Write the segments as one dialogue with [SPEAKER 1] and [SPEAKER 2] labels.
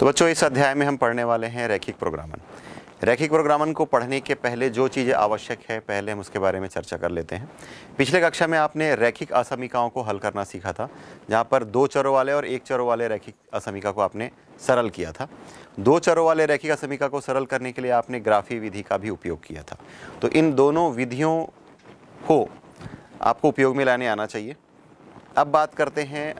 [SPEAKER 1] तो बच्चों इस अध्याय में हम पढ़ने वाले हैं रैखिक प्रोग्रामन रैखिक प्रोग्रामन को पढ़ने के पहले जो चीज़ें आवश्यक है पहले हम उसके बारे में चर्चा कर लेते हैं पिछले कक्षा में आपने रैखिक असमिकाओं को हल करना सीखा था जहाँ पर दो चरों वाले और एक चरों वाले रैखिक असमिका को आपने सरल किया था दो चरों वाले रैखिक असमिका को सरल करने के लिए आपने ग्राफी विधि का भी उपयोग किया था तो इन दोनों विधियों को आपको उपयोग में लाने आना चाहिए अब बात करते हैं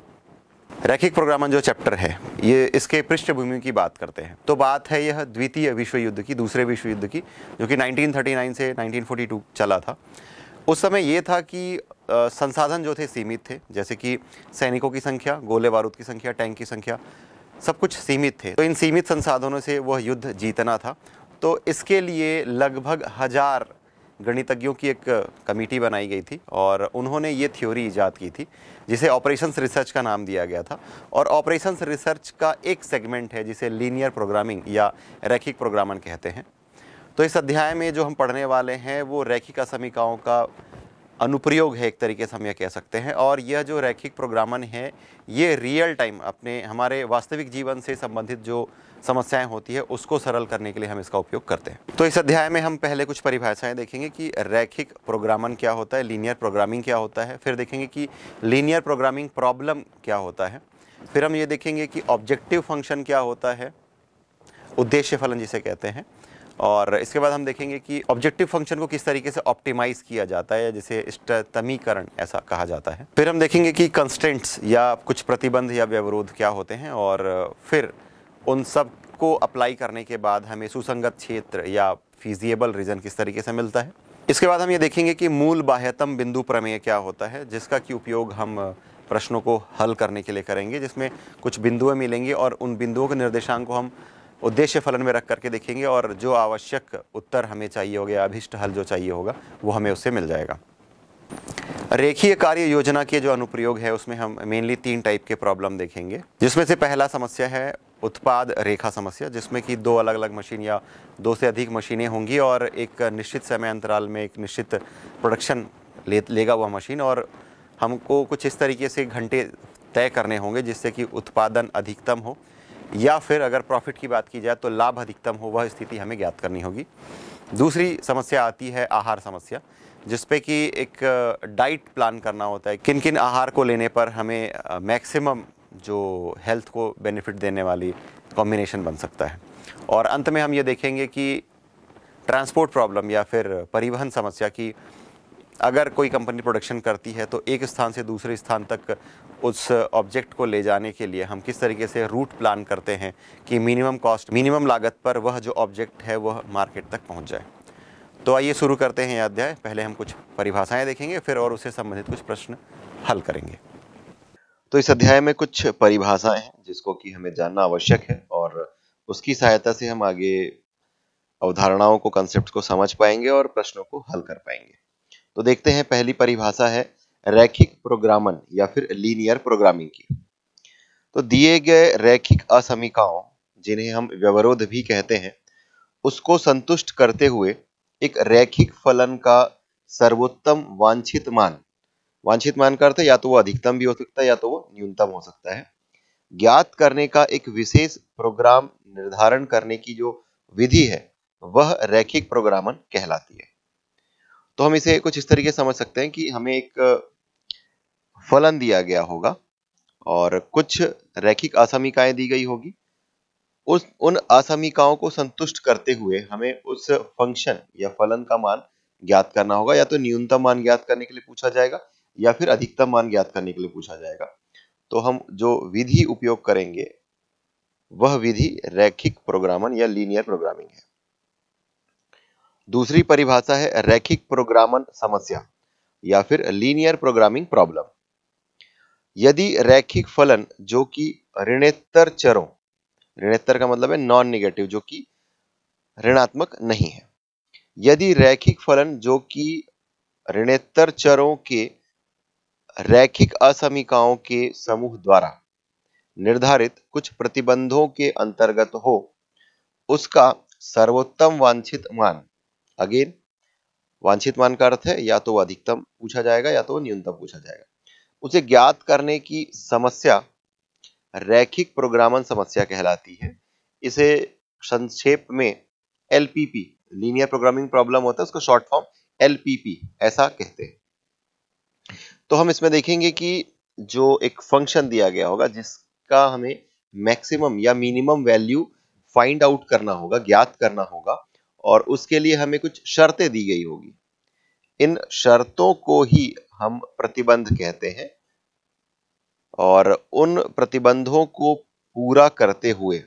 [SPEAKER 1] रैखिक प्रोग्रामन जो चैप्टर है ये इसके पृष्ठभूमि की बात करते हैं तो बात है यह द्वितीय विश्व युद्ध की दूसरे विश्व युद्ध की जो कि 1939 से 1942 चला था उस समय ये था कि संसाधन जो थे सीमित थे जैसे कि सैनिकों की संख्या गोले बारूद की संख्या टैंक की संख्या सब कुछ सीमित थे तो इन सीमित संसाधनों से वह युद्ध जीतना था तो इसके लिए लगभग हज़ार गणितज्ञों की एक कमेटी बनाई गई थी और उन्होंने ये थ्योरी ईजाद की थी जिसे ऑपरेशन रिसर्च का नाम दिया गया था और ऑपरेशन रिसर्च का एक सेगमेंट है जिसे लीनियर प्रोग्रामिंग या रैखिक प्रोग्रामन कहते हैं तो इस अध्याय में जो हम पढ़ने वाले हैं वो रैखिक असमिकाओं का अनुप्रयोग है एक तरीके से हम यह कह सकते हैं और यह जो रैखिक प्रोग्रामन है ये रियल टाइम अपने हमारे वास्तविक जीवन से संबंधित जो समस्याएं होती है उसको सरल करने के लिए हम इसका उपयोग करते हैं तो इस अध्याय में हम पहले कुछ परिभाषाएं देखेंगे कि रैखिक प्रोग्रामन क्या होता है लीनियर प्रोग्रामिंग क्या होता है फिर देखेंगे कि लीनियर प्रोग्रामिंग प्रॉब्लम क्या होता है फिर हम ये देखेंगे कि ऑब्जेक्टिव फंक्शन क्या होता है उद्देश्य फलन जिसे कहते हैं और इसके बाद हम देखेंगे कि ऑब्जेक्टिव फंक्शन को किस तरीके से ऑप्टिमाइज़ किया जाता है या जिसे इष्टतमीकरण ऐसा कहा जाता है फिर हम देखेंगे कि कंस्टेंट्स या कुछ प्रतिबंध या व्यवरोध क्या होते हैं और फिर उन सब को अप्लाई करने के बाद हमें सुसंगत क्षेत्र या फीजिएबल रीज़न किस तरीके से मिलता है इसके बाद हम ये देखेंगे कि मूल बाह्यतम बिंदु प्रमेय क्या होता है जिसका कि उपयोग हम प्रश्नों को हल करने के लिए करेंगे जिसमें कुछ बिंदुएं मिलेंगी और उन बिंदुओं के निर्देशांक को हम उद्देश्य फलन में रख करके देखेंगे और जो आवश्यक उत्तर हमें चाहिए होगा अभिष्ट हल जो चाहिए होगा वो हमें उससे मिल जाएगा रेखीय कार्य योजना के जो अनुप्रयोग है उसमें हम मेनली तीन टाइप के प्रॉब्लम देखेंगे जिसमें से पहला समस्या है उत्पाद रेखा समस्या जिसमें कि दो अलग अलग मशीन या दो से अधिक मशीनें होंगी और एक निश्चित समय अंतराल में एक निश्चित प्रोडक्शन ले लेगा वह मशीन और हमको कुछ इस तरीके से घंटे तय करने होंगे जिससे कि उत्पादन अधिकतम हो या फिर अगर प्रॉफिट की बात की जाए तो लाभ अधिकतम हो वह स्थिति हमें ज्ञात करनी होगी दूसरी समस्या आती है आहार समस्या जिसपे कि एक डाइट प्लान करना होता है किन किन आहार को लेने पर हमें मैक्सिमम जो हेल्थ को बेनिफिट देने वाली कॉम्बिनेशन बन सकता है और अंत में हम ये देखेंगे कि ट्रांसपोर्ट प्रॉब्लम या फिर परिवहन समस्या की अगर कोई कंपनी प्रोडक्शन करती है तो एक स्थान से दूसरे स्थान तक उस ऑब्जेक्ट को ले जाने के लिए हम किस तरीके से रूट प्लान करते हैं कि मिनिमम कॉस्ट मिनिमम लागत पर वह जो ऑब्जेक्ट है वह मार्केट तक पहुंच जाए तो आइए शुरू करते हैं अध्याय पहले हम कुछ परिभाषाएं देखेंगे फिर और उससे संबंधित कुछ प्रश्न हल करेंगे तो इस अध्याय में कुछ परिभाषाएं हैं जिसको कि हमें जानना आवश्यक है और उसकी सहायता से हम आगे अवधारणाओं को कंसेप्ट को समझ पाएंगे और प्रश्नों को हल कर पाएंगे तो देखते हैं पहली परिभाषा है रैखिक प्रोग्रामन या फिर लीनियर प्रोग्रामिंग की तो दिए गए रैखिक असमिकाओं जिन्हें हम व्यवरोध भी कहते हैं उसको संतुष्ट करते हुए एक रैखिक फलन का सर्वोत्तम वांछित मान वांछित मान करते या तो वो अधिकतम भी हो सकता है या तो वो न्यूनतम हो सकता है ज्ञात करने का एक विशेष प्रोग्राम निर्धारण करने की जो विधि है वह रैखिक प्रोग्रामन कहलाती है तो हम इसे कुछ इस तरीके समझ सकते हैं कि हमें एक फलन दिया गया होगा और कुछ रैखिक असमिकाएं दी गई होगी उस उन असमिकाओं को संतुष्ट करते हुए हमें उस फंक्शन या फलन का मान ज्ञात करना होगा या तो न्यूनतम मान ज्ञात करने के लिए पूछा जाएगा या फिर अधिकतम मान ज्ञात करने के लिए पूछा जाएगा तो हम जो विधि उपयोग करेंगे वह विधि रैखिक प्रोग्रामन या लीनियर प्रोग्रामिंग है दूसरी परिभाषा है रैखिक प्रोग्रामन समस्या या फिर लीनियर प्रोग्रामिंग प्रॉब्लम यदि रैखिक फलन जो कि ऋणेत्तर चरों ऋणेत्तर का मतलब है नॉन निगेटिव जो कि ऋणात्मक नहीं है यदि रैखिक फलन जो कि ऋणेत्तर चरों के रैखिक असमिकाओं के समूह द्वारा निर्धारित कुछ प्रतिबंधों के अंतर्गत हो उसका सर्वोत्तम वांछित मान अगेन वांछित मान का अर्थ है या तो अधिकतम पूछा जाएगा या तो न्यूनतम पूछा जाएगा उसे ज्ञात करने की समस्या रैखिक प्रोग्रामन समस्या कहलाती है इसे संक्षेप में एलपीपी लीनियर प्रोग्रामिंग प्रॉब्लम होता है उसको शॉर्ट फॉर्म एलपीपी ऐसा कहते हैं तो हम इसमें देखेंगे कि जो एक फंक्शन दिया गया होगा जिसका हमें मैक्सिमम या मिनिमम वैल्यू फाइंड आउट करना होगा ज्ञात करना होगा और उसके लिए हमें कुछ शर्तें दी गई होगी इन शर्तों को ही हम प्रतिबंध कहते हैं और उन प्रतिबंधों को पूरा करते हुए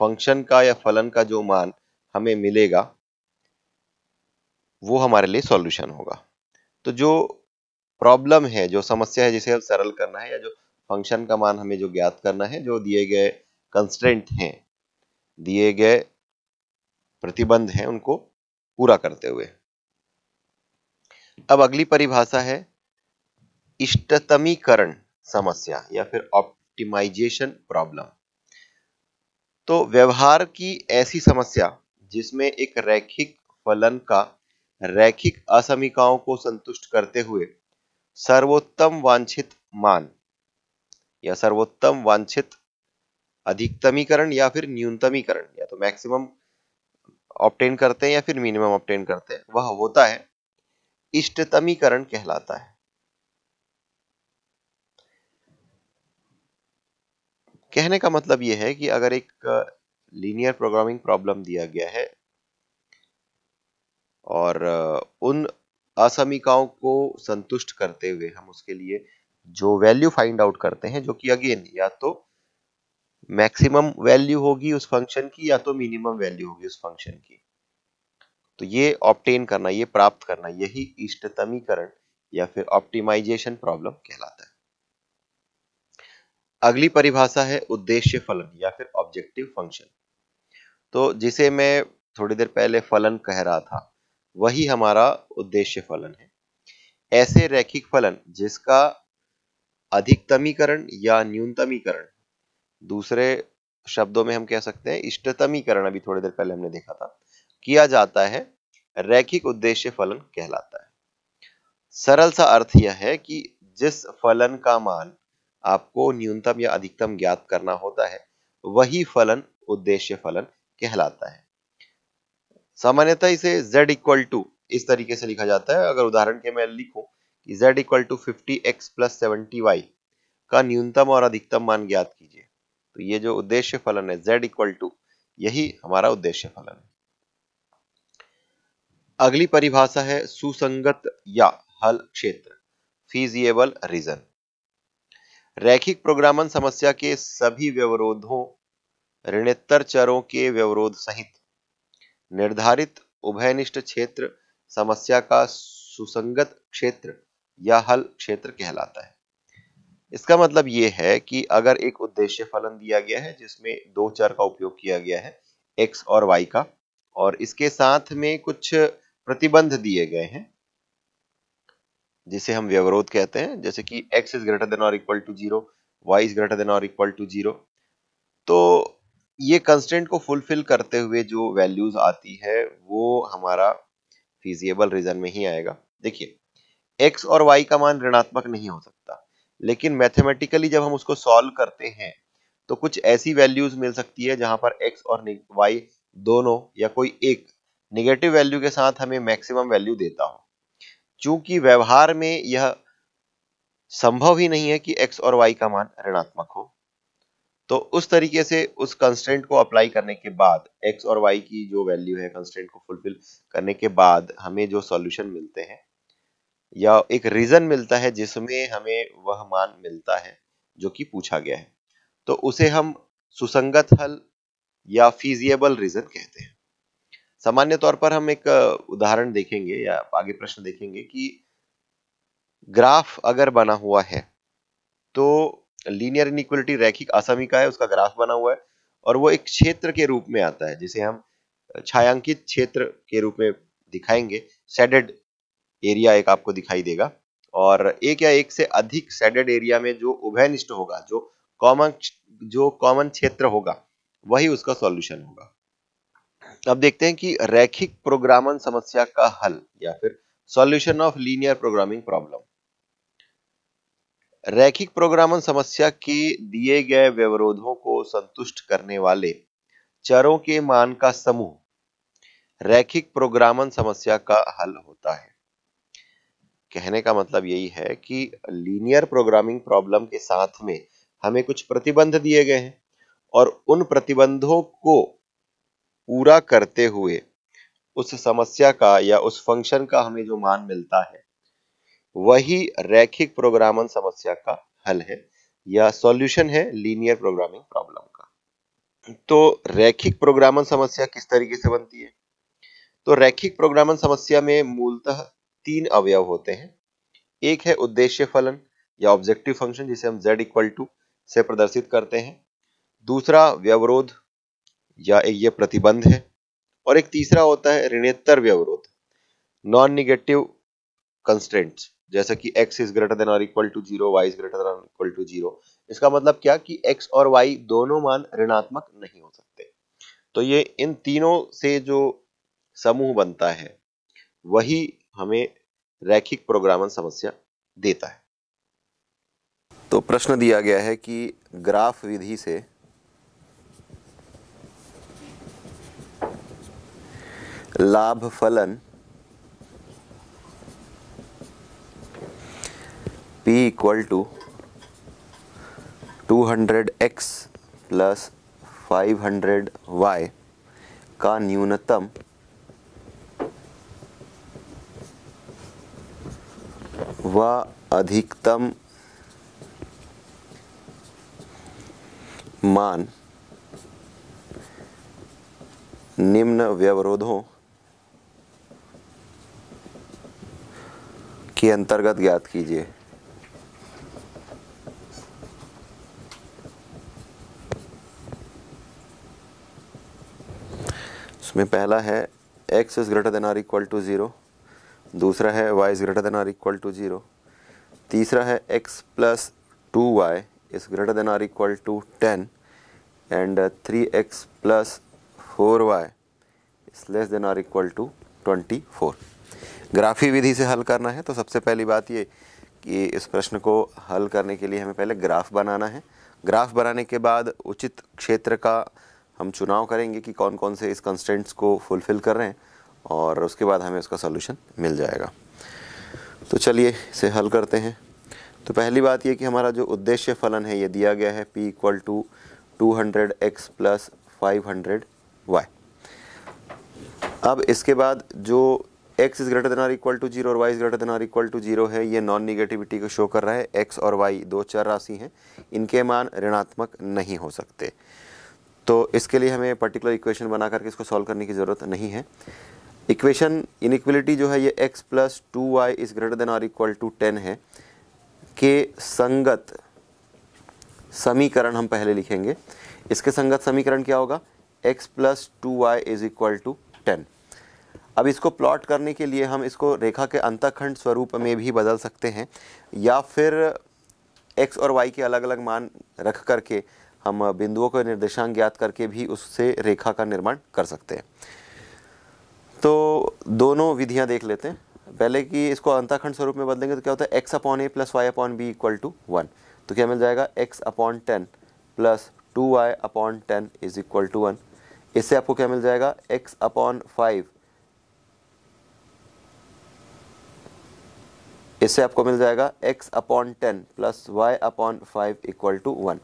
[SPEAKER 1] फंक्शन का या फलन का जो मान हमें मिलेगा वो हमारे लिए सॉल्यूशन होगा तो जो प्रॉब्लम है जो समस्या है जिसे हम सरल करना है या जो फंक्शन का मान हमें जो ज्ञात करना है जो दिए गए कंस्टेंट हैं दिए गए प्रतिबंध हैं उनको पूरा करते हुए अब अगली परिभाषा है इष्टतमीकरण समस्या या फिर ऑप्टिमाइजेशन प्रॉब्लम तो व्यवहार की ऐसी समस्या जिसमें एक रैखिक फलन का रैखिक असमिकाओं को संतुष्ट करते हुए सर्वोत्तम वांछित मान या सर्वोत्तम वांछित अधिकतमीकरण या फिर न्यूनतमीकरण या तो मैक्सिमम ऑप्टेन करते हैं या फिर मिनिमम ऑप्टेन करते हैं वह होता है इष्टतमीकरण कहलाता है कहने का मतलब यह है कि अगर एक लीनियर प्रोग्रामिंग प्रॉब्लम दिया गया है और उन असमिकाओं को संतुष्ट करते हुए हम उसके लिए जो वैल्यू फाइंड आउट करते हैं जो कि अगेन या तो मैक्सिमम वैल्यू होगी उस फंक्शन की या तो मिनिमम वैल्यू होगी उस फंक्शन की तो ये ऑप्टेन करना ये प्राप्त करना यही इष्टतमीकरण या फिर ऑप्टिमाइजेशन प्रॉब्लम कहलाता है अगली परिभाषा है उद्देश्य फलन या फिर ऑब्जेक्टिव फंक्शन तो जिसे मैं थोड़ी देर पहले फलन कह रहा था वही हमारा उद्देश्य फलन है ऐसे रैखिक फलन जिसका अधिकतमीकरण या न्यूनतमीकरण दूसरे शब्दों में हम कह सकते हैं इष्टतमीकरण अभी थोड़ी देर पहले हमने देखा था किया जाता है रैखिक उद्देश्य फलन कहलाता है सरल सा अर्थ यह है कि जिस फलन का मान आपको न्यूनतम या अधिकतम ज्ञात करना होता है वही फलन उद्देश्य फलन कहलाता है सामान्यतः इसे z इक्वल टू इस तरीके से लिखा जाता है अगर उदाहरण के मैं लिखूं कि z equal to fifty x plus seventy y का न्यूनतम और अधिकतम मान ज्ञात कीजिए तो ये जो उद्देश्य फलन है z इक्वल टू यही हमारा उद्देश्य फलन है अगली परिभाषा है सुसंगत या हल क्षेत्र फीजिएबल रीजन रैखिक प्रोग्रामन समस्या के सभी व्यवरोधों ऋणत्तर चरों के व्यवरोध सहित निर्धारित उभयनिष्ठ क्षेत्र समस्या का सुसंगत क्षेत्र या हल क्षेत्र कहलाता है इसका मतलब ये है कि अगर एक उद्देश्य फलन दिया गया है जिसमें दो चर का उपयोग किया गया है एक्स और वाई का और इसके साथ में कुछ प्रतिबंध दिए गए हैं जिसे हम व्यवरोध कहते हैं जैसे कि x इज ग्रेटर देन और equal to zero y is greater than और इक्वल टू जीरो तो ये कंस्टेंट को फुलफिल करते हुए जो वैल्यूज आती है वो हमारा फीजिएबल रीजन में ही आएगा देखिए x और y का मान ऋणात्मक नहीं हो सकता लेकिन मैथमेटिकली जब हम उसको सॉल्व करते हैं तो कुछ ऐसी वैल्यूज मिल सकती है जहां पर एक्स और वाई दोनों या कोई एक निगेटिव वैल्यू के साथ हमें मैक्सिमम वैल्यू देता हो चूंकि व्यवहार में यह संभव ही नहीं है कि एक्स और वाई का मान ऋणात्मक हो तो उस तरीके से उस कंस्टेंट को अप्लाई करने के बाद एक्स और वाई की जो वैल्यू है कंस्टेंट को फुलफिल करने के बाद हमें जो सॉल्यूशन मिलते हैं या एक रीजन मिलता है जिसमें हमें वह मान मिलता है जो कि पूछा गया है तो उसे हम सुसंगत हल या फीजिएबल रीजन कहते हैं सामान्य तौर पर हम एक उदाहरण देखेंगे या आगे प्रश्न देखेंगे कि ग्राफ अगर बना हुआ है तो लीनियर इनिक्वलिटी रैखिक आसामी का है उसका ग्राफ बना हुआ है और वो एक क्षेत्र के रूप में आता है जिसे हम छायांकित क्षेत्र के रूप में दिखाएंगे सेडेड एरिया एक आपको दिखाई देगा और एक या एक से अधिक सेडेड एरिया में जो उभयनिष्ठ होगा जो कॉमन जो कॉमन क्षेत्र होगा वही उसका सॉल्यूशन होगा अब देखते हैं कि रैखिक प्रोग्रामन समस्या का हल या फिर solution of linear programming problem रैखिक प्रोग्रामन समस्या के दिए गए व्यवरोधों को संतुष्ट करने वाले चरों के मान का समूह रैखिक प्रोग्रामन समस्या का हल होता है कहने का मतलब यही है कि लीनियर प्रोग्रामिंग प्रॉब्लम के साथ में हमें कुछ प्रतिबंध दिए गए हैं और उन प्रतिबंधों को पूरा करते हुए उस समस्या का या उस फंक्शन का हमें जो मान मिलता है वही रैखिक प्रोग्रामन समस्या का हल है या सॉल्यूशन है लीनियर प्रोग्रामिंग प्रॉब्लम का तो रैखिक प्रोग्रामन समस्या किस तरीके से बनती है तो रैखिक प्रोग्रामन समस्या में मूलतः तीन अवयव होते हैं एक है उद्देश्य फलन या ऑब्जेक्टिव फंक्शन जिसे हम z इक्वल टू से प्रदर्शित करते हैं दूसरा व्यवरोध या एक ये प्रतिबंध है और एक तीसरा होता है ऋणेत्तर व्यवरोध नॉन निगेटिव कंस्टेंट जैसा कि x इज ग्रेटर देन और equal to zero y is greater than equal to zero इसका मतलब क्या कि x और y दोनों मान ऋणात्मक नहीं हो सकते तो ये इन तीनों से जो समूह बनता है वही हमें रैखिक प्रोग्रामन समस्या देता है तो प्रश्न दिया गया है कि ग्राफ विधि से लाभ फलन p equal to two hundred x plus five hundred y का न्यूनतम व अधिकतम मान निम्न व्यवरोधों के अंतर्गत ज्ञात कीजिए इसमें पहला है x is greater than or equal to zero दूसरा है y is greater than or equal to zero तीसरा है x plus two y is greater than or equal to ten and three x plus four y is less than or equal to twenty four ग्राफी विधि से हल करना है तो सबसे पहली बात ये कि इस प्रश्न को हल करने के लिए हमें पहले ग्राफ बनाना है ग्राफ बनाने के बाद उचित क्षेत्र का हम चुनाव करेंगे कि कौन कौन से इस कंस्टेंट्स को फुलफ़िल कर रहे हैं और उसके बाद हमें उसका सोल्यूशन मिल जाएगा तो चलिए इसे हल करते हैं तो पहली बात यह कि हमारा जो उद्देश्य फलन है ये दिया गया है p equal to two hundred x plus five hundred y अब इसके बाद जो x is greater than or equal to zero और y is greater than or equal to zero है ये नॉन निगेटिविटी को शो कर रहा है x और y दो चार राशि हैं इनके मान ऋणात्मक नहीं हो सकते तो इसके लिए हमें पर्टिकुलर इक्वेशन बना करके इसको सॉल्व करने की ज़रूरत नहीं है इक्वेशन इनक्वलिटी जो है ये x plus two y is greater than और इक्वल टू टेन है के संगत समीकरण हम पहले लिखेंगे इसके संगत समीकरण क्या होगा x plus two y is equal to ten अब इसको प्लॉट करने के लिए हम इसको रेखा के अंतखंड स्वरूप में भी बदल सकते हैं या फिर x और y के अलग अलग मान रख करके हम बिंदुओं को निर्देशांक ज्ञात करके भी उससे रेखा का निर्माण कर सकते हैं तो दोनों विधियाँ देख लेते हैं पहले कि इसको अंताखंड स्वरूप में बदलेंगे तो क्या होता है x upon a plus y upon b equal to one तो क्या मिल जाएगा x upon ten plus two y upon ten is equal to one इससे आपको क्या मिल जाएगा एक्स अपॉन फाइव इससे आपको मिल जाएगा x upon ten plus y upon five equal to one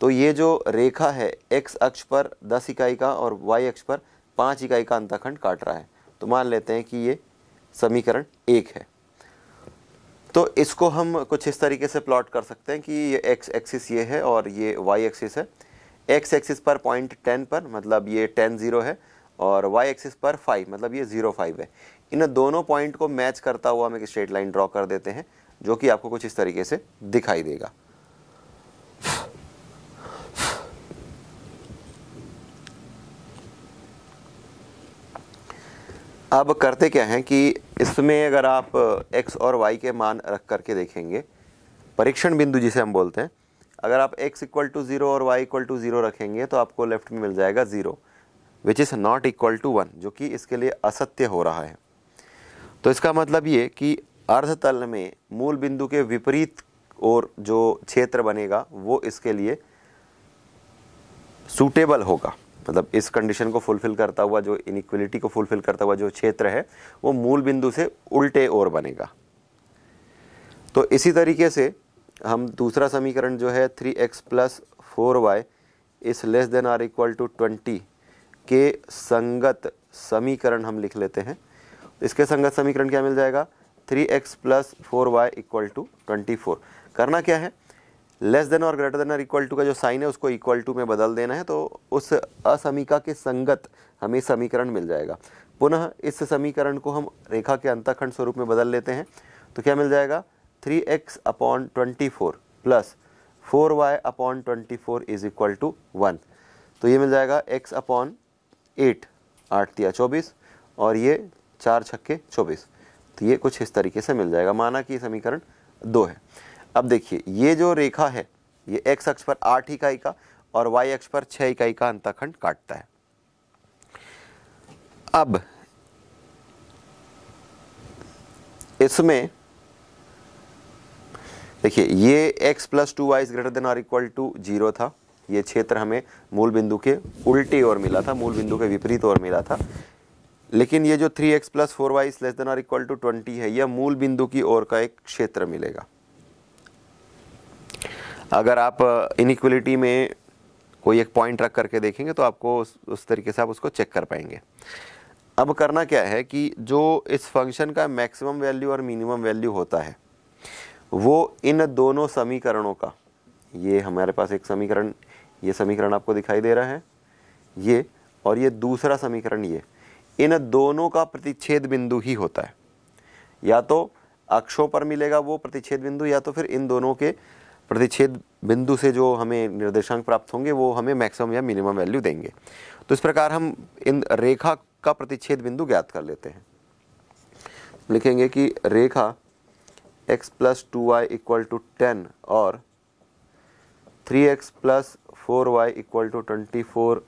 [SPEAKER 1] तो ये जो रेखा है x अक्ष पर 10 इकाई का और y अक्ष पर पाँच इकाई का अंतखंड काट रहा है तो मान लेते हैं कि ये समीकरण एक है तो इसको हम कुछ इस तरीके से प्लॉट कर सकते हैं कि ये एक्स एक्सिस ये है और ये वाई एक्सिस है एक्स एक्सिस पर पॉइंट टेन पर मतलब ये टेन ज़ीरो है और वाई एक्सिस पर फाइव मतलब ये ज़ीरो फाइव है इन दोनों पॉइंट को मैच करता हुआ हम एक स्ट्रेट लाइन ड्रॉ कर देते हैं जो कि आपको कुछ इस तरीके से दिखाई देगा अब करते क्या हैं कि इसमें अगर आप एक्स और वाई के मान रख करके देखेंगे परीक्षण बिंदु जिसे हम बोलते हैं अगर आप एक्स इक्वल टू ज़ीरो और वाई इक्वल टू ज़ीरो रखेंगे तो आपको लेफ्ट में मिल जाएगा zero which is not equal to one जो कि इसके लिए असत्य हो रहा है तो इसका मतलब ये कि अर्धतल में मूल बिंदु के विपरीत और जो क्षेत्र बनेगा वो इसके लिए सूटेबल होगा मतलब इस कंडीशन को फुलफिल करता हुआ जो इनिक्वलिटी को फुलफिल करता हुआ जो क्षेत्र है वो मूल बिंदु से उल्टे ओर बनेगा तो इसी तरीके से हम दूसरा समीकरण जो है three x plus four y is less than or equal to twenty के संगत समीकरण हम लिख लेते हैं इसके संगत समीकरण क्या मिल जाएगा three x plus four y equal to twenty four करना क्या है लेस देन और ग्रेटर देन और इक्वल टू का जो साइन है उसको इक्वल टू में बदल देना है तो उस असमीका के संगत हमें समीकरण मिल जाएगा पुनः इस समीकरण को हम रेखा के अंतखंड स्वरूप में बदल लेते हैं तो क्या मिल जाएगा three x upon twenty four plus four y upon twenty four is equal to one तो ये मिल जाएगा एक्स अपॉन एट आठ तिया चौबीस और ये चार छक्के चौबीस तो ये कुछ इस तरीके से मिल जाएगा माना कि समीकरण दो है अब देखिए ये जो रेखा है ये एक्स अक्ष पर आठ इकाई का और वाई अक्ष पर छः इकाई का अंतखंड काटता है अब इसमें देखिए ये x plus two y is greater than और इक्वल टू जीरो था ये क्षेत्र हमें मूल बिंदु के उल्टी ओर मिला था मूल बिंदु के विपरीत ओर मिला था लेकिन ये जो three x plus four y is less than और इक्वल टू ट्वेंटी है यह मूल बिंदु की ओर का एक क्षेत्र मिलेगा अगर आप इनिक्वलिटी में कोई एक पॉइंट रख करके देखेंगे तो आपको उस, उस तरीके से आप उसको चेक कर पाएंगे अब करना क्या है कि जो इस फंक्शन का मैक्सिमम वैल्यू और मिनिमम वैल्यू होता है वो इन दोनों समीकरणों का ये हमारे पास एक समीकरण ये समीकरण आपको दिखाई दे रहा है ये और ये दूसरा समीकरण ये इन दोनों का प्रतिच्छेद बिंदु ही होता है या तो अक्षों पर मिलेगा वो प्रतिच्छेद बिंदु या तो फिर इन दोनों के प्रतिच्छेद बिंदु से जो हमें निर्देशांक प्राप्त होंगे वो हमें मैक्सिमम या मिनिमम वैल्यू देंगे तो इस प्रकार हम इन रेखा का प्रतिच्छेद बिंदु ज्ञात कर लेते हैं लिखेंगे कि रेखा x plus two y equal to ten और 3x x plus four y equal to twenty four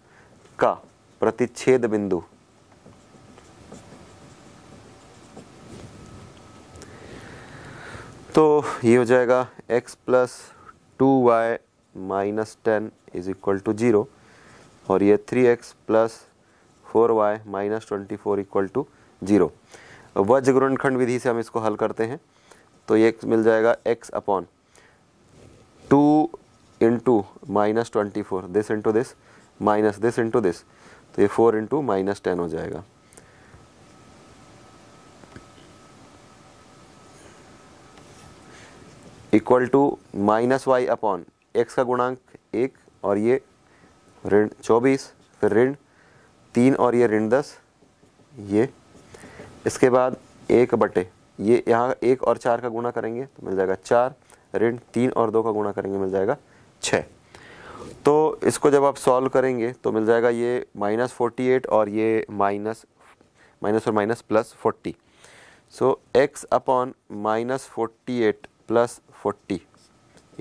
[SPEAKER 1] का प्रतिच्छेद बिंदु तो ये हो जाएगा x plus two y minus ten is equal to zero और ये three x plus four y minus twenty four equal to zero वज्र विधि से हम इसको हल करते हैं तो ये मिल जाएगा x upon two into minus twenty four this into this minus this into this तो ये फोर इंटू माइनस टेन हो जाएगा equal to minus y upon x का गुणांक एक और ये ऋण चौबीस फिर ऋण तीन और ये ऋण दस ये इसके बाद एक बटे ये यहाँ एक और चार का गुणा करेंगे तो मिल जाएगा चार ऋण तीन और दो का गुणा करेंगे मिल जाएगा छः तो इसको जब आप सॉल्व करेंगे तो मिल जाएगा ये माइनस फोर्टी एट और ये माइनस माइनस और minus plus forty so x upon minus forty eight plus forty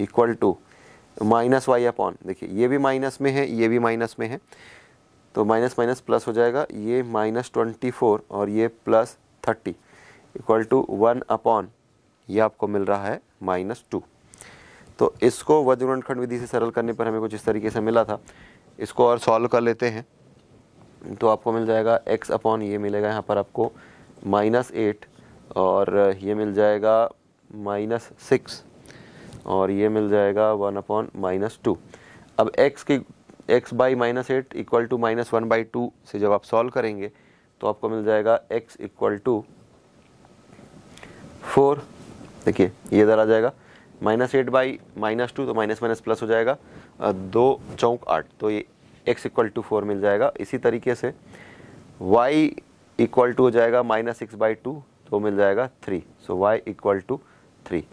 [SPEAKER 1] equal to minus y upon देखिए ये भी माइनस में है ये भी माइनस में है तो माइनस माइनस प्लस हो जाएगा ये माइनस ट्वेंटी फोर और ये plus thirty equal to one upon ये आपको मिल रहा है माइनस टू तो इसको वज्रखंड विधि से सरल करने पर हमें कुछ इस तरीके से मिला था इसको और सॉल्व कर लेते हैं तो आपको मिल जाएगा x अपॉन ये मिलेगा यहाँ पर आपको माइनस एट और ये मिल जाएगा माइनस सिक्स और ये मिल जाएगा वन अपॉन माइनस टू अब एक्स की x by minus eight equal to minus one by two से जब आप सॉल्व करेंगे तो आपको मिल जाएगा एक्स इक्वल टू फोर देखिए ये इधर आ जाएगा minus eight by minus two तो माइनस माइनस प्लस हो जाएगा दो चौंक आठ तो ये एक्स इक्वल टू फोर मिल जाएगा इसी तरीके से वाई इक्वल टू हो जाएगा माइनस सिक्स बाई टू तो मिल जाएगा three so y equal to three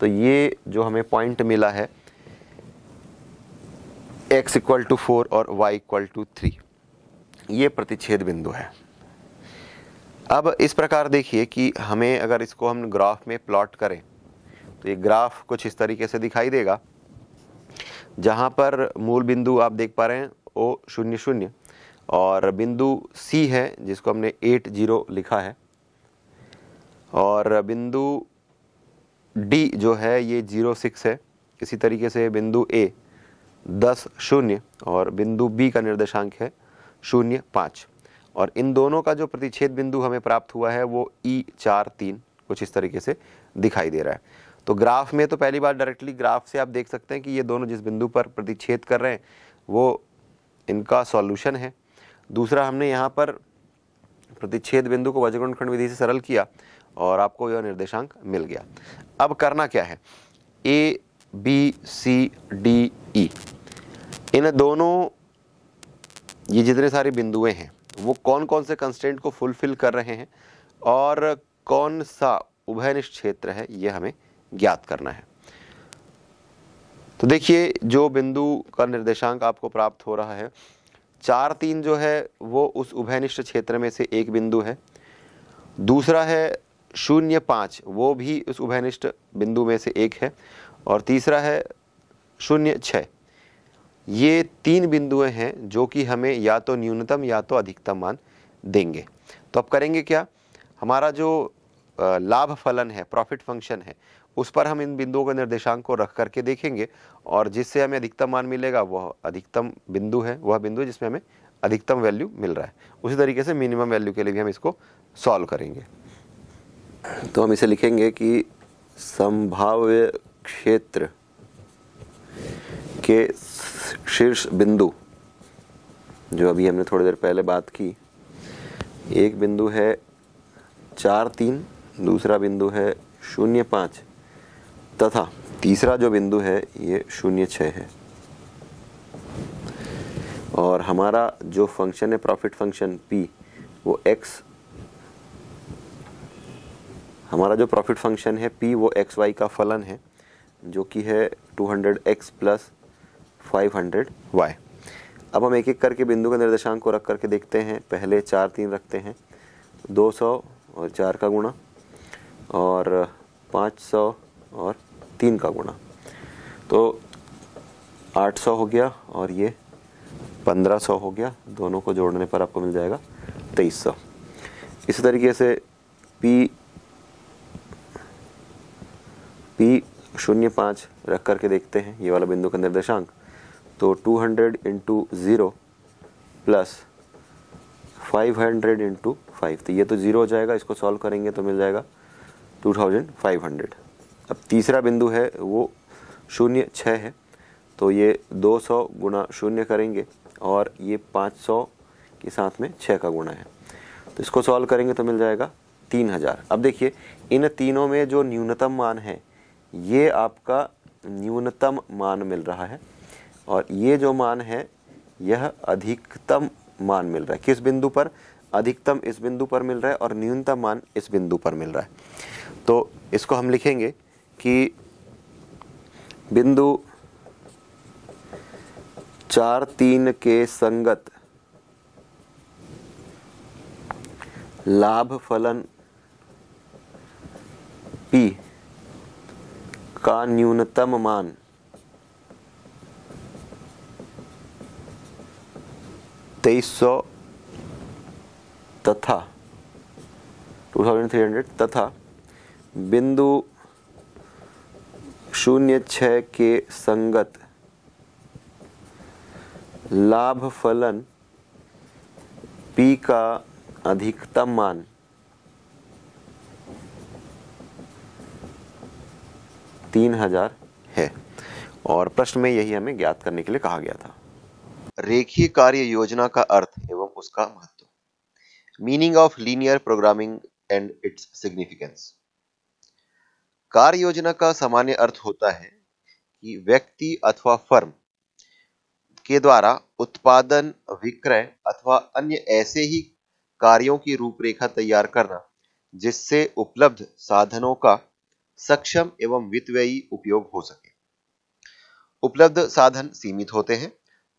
[SPEAKER 1] तो ये जो हमें पॉइंट मिला है एक्स इक्वल टू फोर और वाई इक्वल टू थ्री ये प्रतिच्छेद बिंदु है अब इस प्रकार देखिए कि हमें अगर इसको हम ग्राफ में प्लॉट करें तो ये ग्राफ कुछ इस तरीके से दिखाई देगा जहाँ पर मूल बिंदु आप देख पा रहे हैं ओ शून्य शून्य और बिंदु सी है जिसको हमने एट जीरो लिखा है और बिंदु डी जो है ये जीरो सिक्स है इसी तरीके से बिंदु ए दस शून्य और बिंदु बी का निर्देशांक है शून्य पाँच और इन दोनों का जो प्रतिच्छेद बिंदु हमें प्राप्त हुआ है वो ई चार तीन कुछ इस तरीके से दिखाई दे रहा है तो ग्राफ में तो पहली बार डायरेक्टली ग्राफ से आप देख सकते हैं कि ये दोनों जिस बिंदु पर प्रतिच्छेद कर रहे हैं वो इनका सॉल्यूशन है दूसरा हमने यहाँ पर प्रतिच्छेद बिंदु को वज्रगुण खंड विधि से सरल किया और आपको यह निर्देशांक मिल गया अब करना क्या है ए बी सी डी ई इन दोनों ये जितने सारे बिंदुए हैं वो कौन कौन से कंस्टेंट को फुलफिल कर रहे हैं और कौन सा उभयनिष्ठ क्षेत्र है ये हमें ज्ञात करना है तो देखिए जो बिंदु का निर्देशांक आपको प्राप्त हो रहा है चार तीन जो है वो उस उभयनिष्ठ क्षेत्र में से एक बिंदु है दूसरा है शून्य पाँच वो भी उस उभयनिष्ठ बिंदु में से एक है और तीसरा है शून्य छः ये तीन बिंदुए हैं जो कि हमें या तो न्यूनतम या तो अधिकतम मान देंगे तो अब करेंगे क्या हमारा जो लाभ फलन है प्रॉफिट फंक्शन है उस पर हम इन बिंदुओं के निर्देशांक को रख करके देखेंगे और जिससे हमें अधिकतम मान मिलेगा वह अधिकतम बिंदु है वह बिंदु जिसमें हमें अधिकतम वैल्यू मिल रहा है उसी तरीके से मिनिमम वैल्यू के लिए भी हम इसको सॉल्व करेंगे तो हम इसे लिखेंगे कि संभाव्य क्षेत्र के शीर्ष बिंदु जो अभी हमने थोड़ी देर पहले बात की एक बिंदु है चार तीन दूसरा बिंदु है शून्य पाँच तथा तीसरा जो बिंदु है ये शून्य छः है और हमारा जो फंक्शन है प्रॉफिट फंक्शन पी वो एक्स हमारा जो प्रॉफिट फंक्शन है पी वो एक्स वाई का फलन है जो कि है two hundred x plus five hundred y अब हम एक एक करके बिंदु के निर्देशांक को रख करके देखते हैं पहले चार तीन रखते हैं दो सौ और चार का गुणा और पाँच सौ और तीन का गुणा तो आठ सौ हो गया और ये पंद्रह सौ हो गया दोनों को जोड़ने पर आपको मिल जाएगा तेईस सौ इसी तरीके से पी पी शून्य पाँच रख करके देखते हैं ये वाला बिंदु का निर्देशांक तो 200 hundred into zero plus five hundred into five तो ये तो ज़ीरो हो जाएगा इसको सॉल्व करेंगे तो मिल जाएगा 2500 अब तीसरा बिंदु है वो शून्य छः है तो ये 200 सौ गुना शून्य करेंगे और ये 500 के साथ में छः का गुणा है तो इसको सॉल्व करेंगे तो मिल जाएगा तीन हज़ार अब देखिए इन तीनों में जो न्यूनतम मान है ये आपका न्यूनतम मान मिल रहा है और ये जो मान है यह अधिकतम मान मिल रहा है किस बिंदु पर अधिकतम इस बिंदु पर मिल रहा है और न्यूनतम मान इस बिंदु पर मिल रहा है तो इसको हम लिखेंगे कि बिंदु चार तीन के संगत लाभ फलन पी का न्यूनतम मान तेईस सौ तथा टू थाउजेंड थ्री हंड्रेड तथा बिंदु शून्य छ के संगत लाभ फलन पी का अधिकतम मान तीन हजार है और प्रश्न में यही हमें ज्ञात करने के लिए कहा गया था रेखीय कार्य योजना का अर्थ एवं उसका महत्व meaning of linear programming and its significance कार्य योजना का सामान्य अर्थ होता है कि व्यक्ति अथवा फर्म के द्वारा उत्पादन विक्रय अथवा अन्य ऐसे ही कार्यों की रूपरेखा तैयार करना जिससे उपलब्ध साधनों का सक्षम एवं वित्तव्ययी उपयोग हो सके उपलब्ध साधन सीमित होते हैं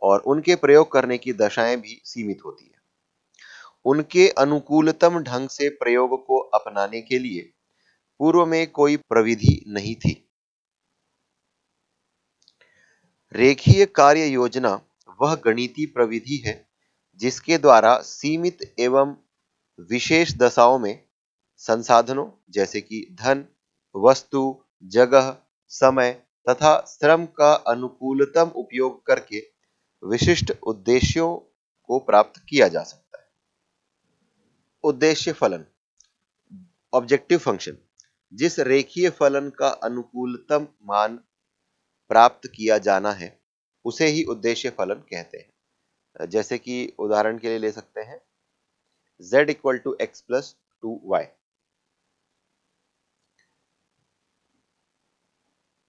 [SPEAKER 1] और उनके प्रयोग करने की दशाएं भी सीमित होती है उनके अनुकूलतम ढंग से प्रयोग को अपनाने के लिए पूर्व में कोई प्रविधि नहीं थी रेखीय कार्य योजना वह गणितीय प्रविधि है जिसके द्वारा सीमित एवं विशेष दशाओं में संसाधनों जैसे कि धन वस्तु जगह समय तथा श्रम का अनुकूलतम उपयोग करके विशिष्ट उद्देश्यों को प्राप्त किया जा सकता है उद्देश्य फलन ऑब्जेक्टिव फंक्शन जिस रेखीय फलन का अनुकूलतम मान प्राप्त किया जाना है उसे ही उद्देश्य फलन कहते हैं जैसे कि उदाहरण के लिए ले सकते हैं z equal to x plus two y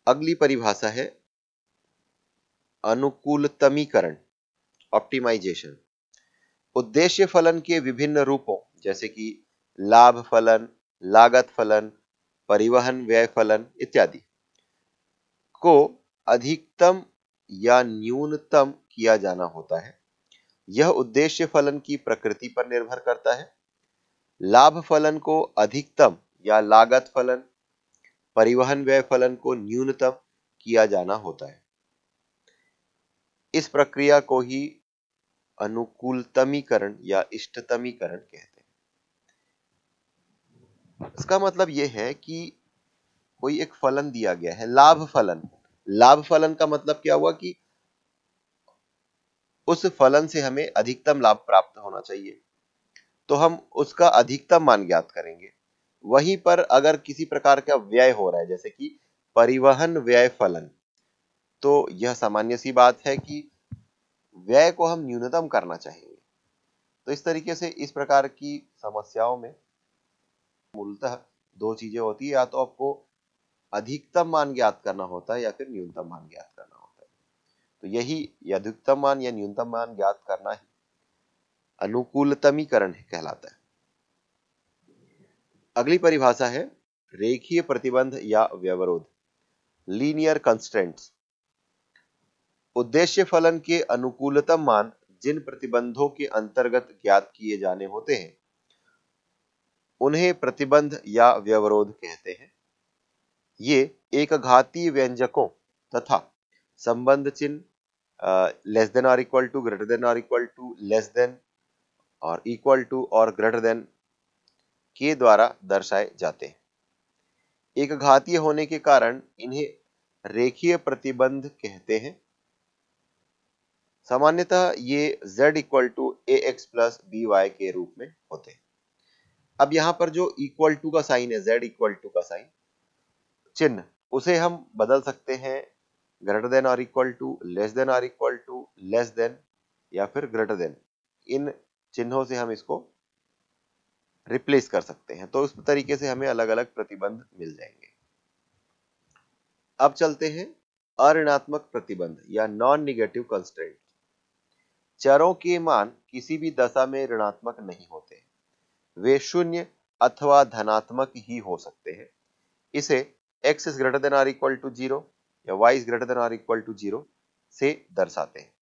[SPEAKER 1] अगली परिभाषा है अनुकूलतमीकरण ऑप्टिमाइजेशन उद्देश्य फलन के विभिन्न रूपों जैसे कि लाभ फलन लागत फलन परिवहन व्यय फलन इत्यादि को अधिकतम या न्यूनतम किया जाना होता है यह उद्देश्य फलन की प्रकृति पर निर्भर करता है लाभ फलन को अधिकतम या लागत फलन परिवहन व्यय फलन को न्यूनतम किया जाना होता है इस प्रक्रिया को ही अनुकूलतमीकरण या इष्टतमीकरण कहते हैं इसका मतलब यह है कि कोई एक फलन दिया गया है लाभ फलन लाभ फलन का मतलब क्या हुआ कि उस फलन से हमें अधिकतम लाभ प्राप्त होना चाहिए तो हम उसका अधिकतम मान ज्ञात करेंगे वहीं पर अगर किसी प्रकार का व्यय हो रहा है जैसे कि परिवहन व्यय फलन तो यह सामान्य सी बात है कि व्यय को हम न्यूनतम करना चाहेंगे तो इस तरीके से इस प्रकार की समस्याओं में मूलतः दो चीजें होती है या तो आपको अधिकतम मान ज्ञात करना होता है या फिर न्यूनतम मान ज्ञात करना होता है तो यही अधिकतम मान या न्यूनतम मान ज्ञात करना ही अनुकूलतमीकरण कहलाता है अगली परिभाषा है रेखीय प्रतिबंध या व्यवरोध लीनियर कंस्टेंट उद्देश्य फलन के अनुकूलतम मान जिन प्रतिबंधों के अंतर्गत ज्ञात किए जाने होते हैं उन्हें प्रतिबंध या व्यवरोध कहते हैं ये एक घातीय व्यंजकों तथा संबंध चिन्ह लेस देन और इक्वल टू ग्रेटर देन और इक्वल टू लेस देन और इक्वल टू और ग्रेटर देन के द्वारा दर्शाए जाते हैं एक घातीय होने के कारण इन्हें रेखीय प्रतिबंध कहते हैं सामान्यतः ये z equal to a x plus b y के रूप में होते हैं अब यहां पर जो इक्वल टू का साइन है z इक्वल टू का साइन चिन्ह उसे हम बदल सकते हैं ग्रेटर देन और इक्वल टू लेस देन और इक्वल टू लेस देन या फिर ग्रेटर देन इन चिन्हों से हम इसको रिप्लेस कर सकते हैं तो उस तरीके से हमें अलग अलग प्रतिबंध मिल जाएंगे अब चलते हैं अऋणात्मक प्रतिबंध या नॉन निगेटिव कंस्टेंट चरों के मान किसी भी दशा में ऋणात्मक नहीं होते वे शून्य अथवा धनात्मक ही हो सकते हैं इसे x is greater than or equal to zero या y is greater than or equal to zero से दर्शाते हैं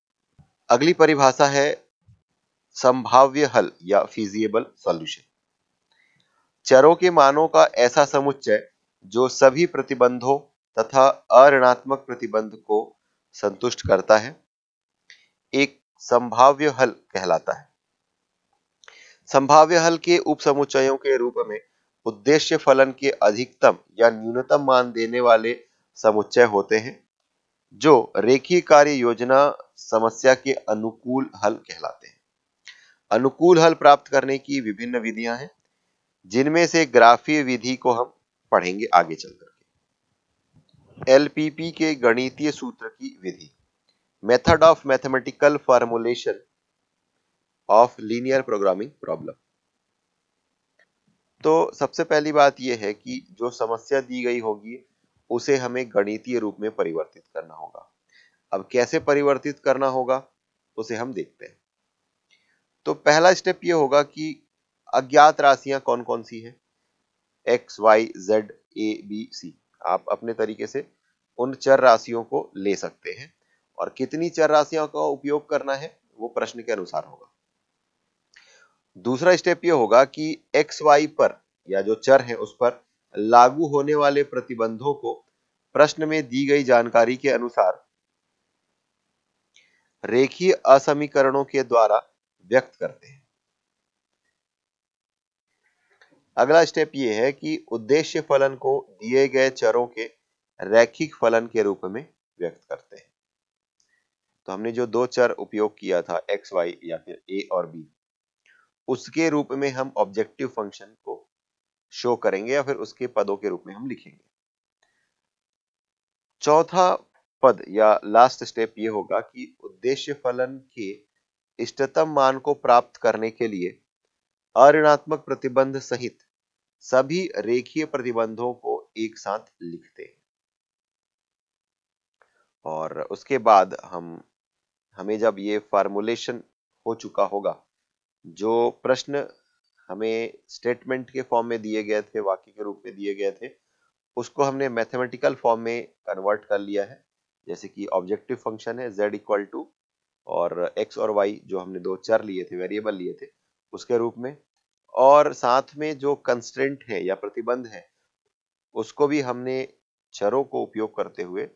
[SPEAKER 1] अगली परिभाषा है संभाव्य हल या फिजिएबल सॉल्यूशन चरों के मानों का ऐसा समुच्चय जो सभी प्रतिबंधों तथा अऋणात्मक प्रतिबंध को संतुष्ट करता है एक संभाव्य हल कहलाता है संभाव्य हल के उपसमुच्चयों के रूप में उद्देश्य फलन के अधिकतम या न्यूनतम मान देने वाले समुच्चय होते हैं जो रेखीय कार्य योजना समस्या के अनुकूल हल कहलाते हैं अनुकूल हल प्राप्त करने की विभिन्न विधियां हैं जिनमें से ग्राफीय विधि को हम पढ़ेंगे आगे चल करके एलपीपी के गणितीय सूत्र की विधि method of mathematical formulation of linear programming problem तो सबसे पहली बात यह है कि जो समस्या दी गई होगी उसे हमें गणितीय रूप में परिवर्तित करना होगा अब कैसे परिवर्तित करना होगा उसे हम देखते हैं तो पहला स्टेप यह होगा कि अज्ञात राशियां कौन कौन सी हैं x y z a b c आप अपने तरीके से उन चर राशियों को ले सकते हैं और कितनी चर राशियों का उपयोग करना है वो प्रश्न के अनुसार होगा दूसरा स्टेप ये होगा कि एक्स वाई पर या जो चर है उस पर लागू होने वाले प्रतिबंधों को प्रश्न में दी गई जानकारी के अनुसार रेखीय असमीकरणों के द्वारा व्यक्त करते हैं अगला स्टेप ये है कि उद्देश्य फलन को दिए गए चरों के रैखिक फलन के रूप में व्यक्त करते हैं तो हमने जो दो चर उपयोग किया था एक्स वाई या फिर ए और बी उसके रूप में हम ऑब्जेक्टिव फंक्शन को शो करेंगे या फिर उसके पदों के रूप में हम लिखेंगे चौथा पद या लास्ट स्टेप ये होगा कि उद्देश्य फलन के इष्टतम मान को प्राप्त करने के लिए अऋणात्मक प्रतिबंध सहित सभी रेखीय प्रतिबंधों को एक साथ लिखते हैं और उसके बाद हम हमें जब ये फार्मुलेशन हो चुका होगा जो प्रश्न हमें स्टेटमेंट के फॉर्म में दिए गए थे वाक्य के रूप में दिए गए थे उसको हमने मैथमेटिकल फॉर्म में कन्वर्ट कर लिया है जैसे कि ऑब्जेक्टिव फंक्शन है z इक्वल टू और x और y जो हमने दो चर लिए थे वेरिएबल लिए थे उसके रूप में और साथ में जो कंस्टेंट है या प्रतिबंध है उसको भी हमने चरों को उपयोग करते हुए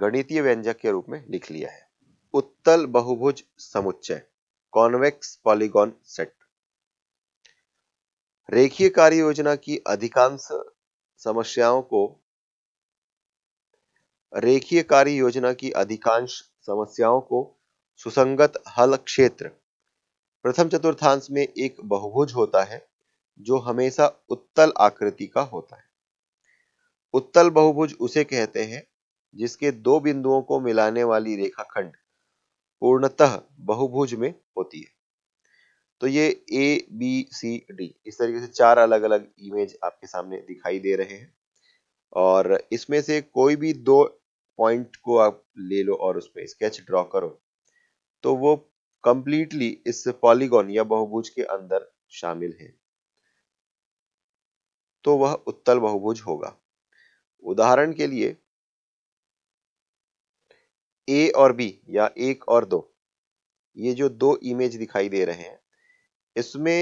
[SPEAKER 1] गणितीय व्यंजक के रूप में लिख लिया है उत्तल बहुभुज समुच्चय कॉन्वेक्स पॉलीगॉन सेट रेखीय कार्य योजना की अधिकांश समस्याओं को रेखीय कार्य योजना की अधिकांश समस्याओं को सुसंगत हल क्षेत्र प्रथम चतुर्थांश में एक बहुभुज होता है जो हमेशा उत्तल आकृति का होता है उत्तल बहुभुज उसे कहते हैं जिसके दो बिंदुओं को मिलाने वाली रेखाखंड पूर्णतः बहुभुज में होती है तो ये ए बी सी डी इस तरीके से चार अलग अलग इमेज आपके सामने दिखाई दे रहे हैं और इसमें से कोई भी दो पॉइंट को आप ले लो और उस पर स्केच ड्रॉ करो तो वो कंप्लीटली इस पॉलीगॉन या बहुभुज के अंदर शामिल है तो वह उत्तल बहुभुज होगा उदाहरण के लिए ए और बी या एक और दो ये जो दो इमेज दिखाई दे रहे हैं इसमें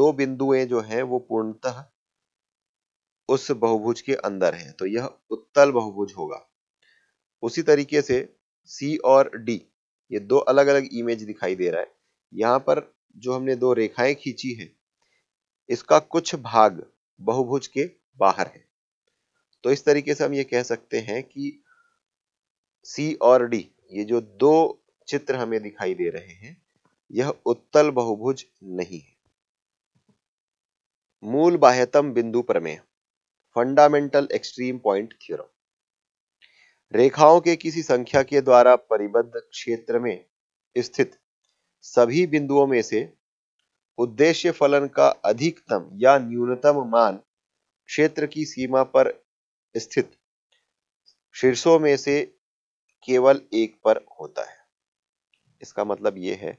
[SPEAKER 1] दो बिंदुएं जो हैं वो पूर्णतः उस बहुभुज के अंदर हैं तो यह उत्तल बहुभुज होगा उसी तरीके से सी और डी ये दो अलग अलग इमेज दिखाई दे रहा है यहाँ पर जो हमने दो रेखाएं खींची हैं इसका कुछ भाग बहुभुज के बाहर है तो इस तरीके से हम ये कह सकते हैं कि सी और डी ये जो दो चित्र हमें दिखाई दे रहे हैं यह उत्तल बहुभुज नहीं है मूल बाह्यतम बिंदु प्रमेय फंडामेंटल एक्सट्रीम पॉइंट थ्योरम रेखाओं के किसी संख्या के द्वारा परिबद्ध क्षेत्र में स्थित सभी बिंदुओं में से उद्देश्य फलन का अधिकतम या न्यूनतम मान क्षेत्र की सीमा पर स्थित शीर्षों में से केवल एक पर होता है इसका मतलब ये है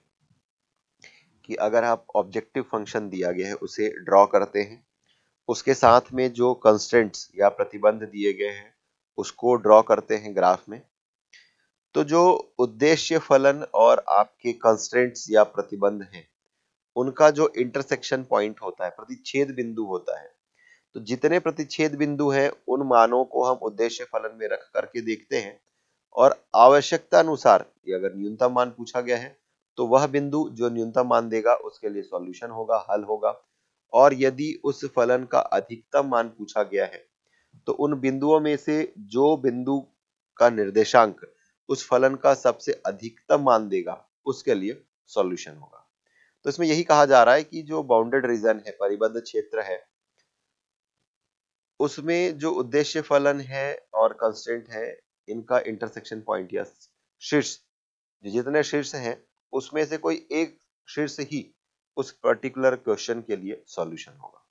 [SPEAKER 1] कि अगर आप ऑब्जेक्टिव फंक्शन दिया गया है उसे ड्रॉ करते हैं उसके साथ में जो कंस्टेंट्स या प्रतिबंध दिए गए हैं उसको ड्रॉ करते हैं ग्राफ में तो जो उद्देश्य फलन और आपके कंस्टेंट्स या प्रतिबंध हैं उनका जो इंटरसेक्शन पॉइंट होता है प्रतिच्छेद बिंदु होता है तो जितने प्रतिच्छेद बिंदु हैं उन मानों को हम उद्देश्य फलन में रख करके देखते हैं और आवश्यकता अनुसार ये अगर न्यूनतम मान पूछा गया है तो वह बिंदु जो न्यूनतम मान देगा उसके लिए सॉल्यूशन होगा हल होगा और यदि उस फलन का अधिकतम मान पूछा गया है तो उन बिंदुओं में से जो बिंदु का निर्देशांक उस फलन का सबसे अधिकतम मान देगा उसके लिए सॉल्यूशन होगा तो इसमें यही कहा जा रहा है कि जो बाउंडेड रीजन है परिबद्ध क्षेत्र है उसमें जो उद्देश्य फलन है और कंस्टेंट है इनका इंटरसेक्शन पॉइंट या शीर्ष जितने शीर्ष हैं उसमें से कोई एक शीर्ष ही उस पर्टिकुलर क्वेश्चन के लिए सॉल्यूशन होगा